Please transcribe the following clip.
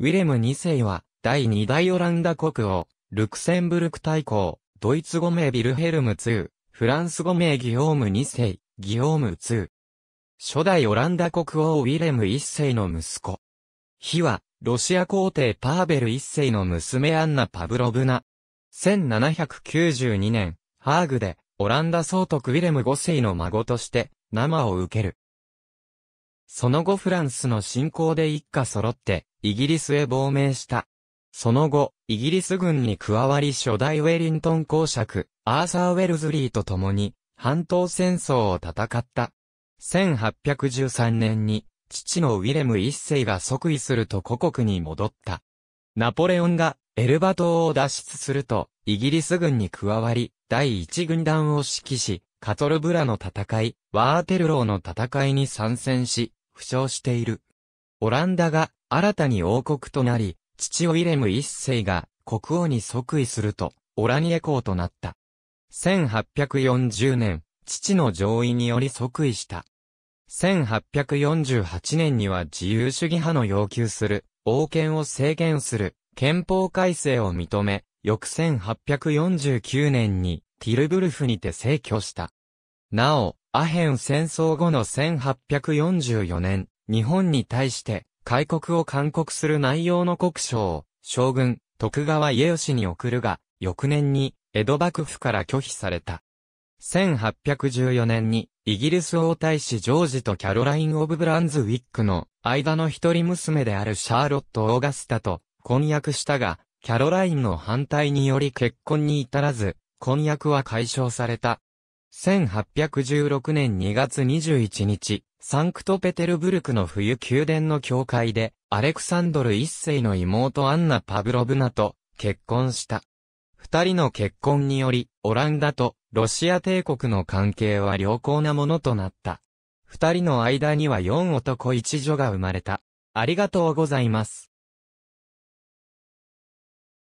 ウィレム2世は、第2代オランダ国王、ルクセンブルク大公、ドイツ語名ビルヘルム2、フランス語名ギオーム2世、ギオーム2。初代オランダ国王ウィレム1世の息子。ヒは、ロシア皇帝パーベル1世の娘アンナ・パブロブナ。1792年、ハーグで、オランダ総督ウィレム5世の孫として、生を受ける。その後フランスの侵攻で一家揃って、イギリスへ亡命した。その後、イギリス軍に加わり初代ウェリントン公爵、アーサー・ウェルズリーと共に、半島戦争を戦った。1813年に、父のウィレム一世が即位すると故国に戻った。ナポレオンがエルバ島を脱出すると、イギリス軍に加わり、第一軍団を指揮し、カトルブラの戦い、ワーテルローの戦いに参戦し、負傷している。オランダが新たに王国となり、父ウィレム一世が国王に即位すると、オラニエ公となった。1840年、父の上位により即位した。1848年には自由主義派の要求する、王権を制限する、憲法改正を認め、翌1849年にティルブルフにて逝去した。なお、アヘン戦争後の1844年、日本に対して開国を勧告する内容の国書を、将軍、徳川家吉に送るが、翌年に、江戸幕府から拒否された。1814年に、イギリス王太子ジョージとキャロライン・オブ・ブランズウィックの間の一人娘であるシャーロット・オーガスタと婚約したが、キャロラインの反対により結婚に至らず、婚約は解消された。1816年2月21日、サンクトペテルブルクの冬宮殿の教会で、アレクサンドル一世の妹アンナ・パブロブナと結婚した。二人の結婚により、オランダとロシア帝国の関係は良好なものとなった。二人の間には4男一女が生まれた。ありがとうございます。